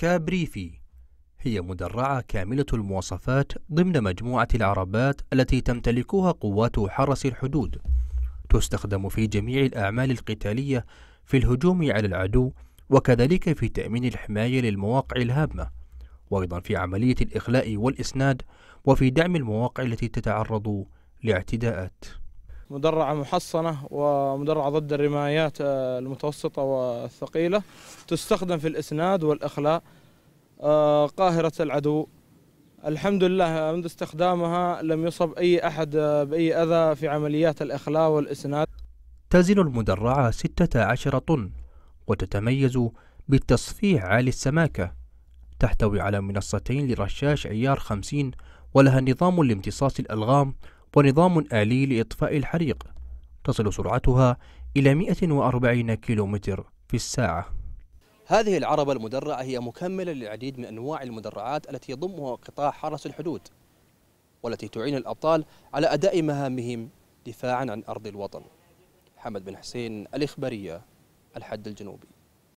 كابريفي هي مدرعة كاملة المواصفات ضمن مجموعة العربات التي تمتلكها قوات حرس الحدود تستخدم في جميع الأعمال القتالية في الهجوم على العدو وكذلك في تأمين الحماية للمواقع الهامة وأيضا في عملية الإخلاء والإسناد وفي دعم المواقع التي تتعرض لاعتداءات مدرعة محصنة ومدرعة ضد الرمايات آه، المتوسطة والثقيلة تستخدم في الإسناد والإخلاء آه، قاهرة العدو الحمد لله منذ استخدامها لم يصب أي أحد آه، بأي أذى في عمليات الإخلاء والإسناد تزن المدرعة 16 طن وتتميز بالتصفيع عالي السماكة تحتوي على منصتين لرشاش عيار 50 ولها نظام لامتصاص الألغام ونظام آلي لإطفاء الحريق تصل سرعتها إلى 140 كيلومتر في الساعة هذه العربة المدرعة هي مكملة للعديد من أنواع المدرعات التي يضمها قطاع حرس الحدود والتي تعين الأبطال على أداء مهامهم دفاعا عن أرض الوطن حمد بن حسين الإخبارية الحد الجنوبي